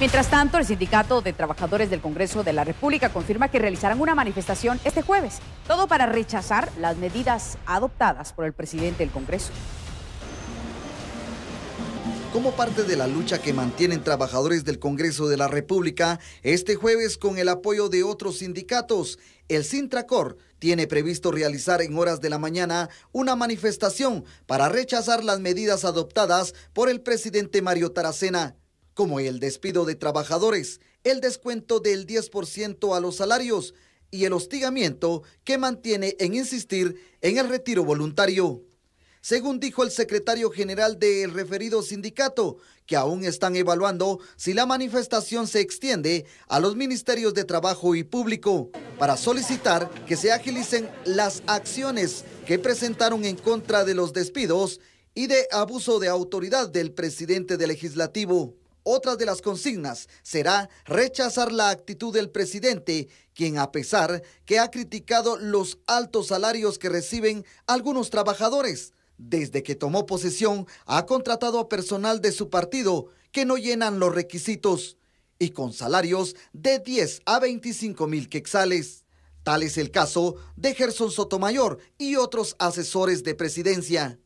Mientras tanto, el Sindicato de Trabajadores del Congreso de la República confirma que realizarán una manifestación este jueves, todo para rechazar las medidas adoptadas por el presidente del Congreso. Como parte de la lucha que mantienen trabajadores del Congreso de la República, este jueves con el apoyo de otros sindicatos, el Sintracor tiene previsto realizar en horas de la mañana una manifestación para rechazar las medidas adoptadas por el presidente Mario Taracena como el despido de trabajadores, el descuento del 10% a los salarios y el hostigamiento que mantiene en insistir en el retiro voluntario. Según dijo el secretario general del referido sindicato, que aún están evaluando si la manifestación se extiende a los ministerios de Trabajo y Público para solicitar que se agilicen las acciones que presentaron en contra de los despidos y de abuso de autoridad del presidente del legislativo. Otra de las consignas será rechazar la actitud del presidente, quien a pesar que ha criticado los altos salarios que reciben algunos trabajadores, desde que tomó posesión ha contratado a personal de su partido que no llenan los requisitos y con salarios de 10 a 25 mil quexales. Tal es el caso de Gerson Sotomayor y otros asesores de presidencia.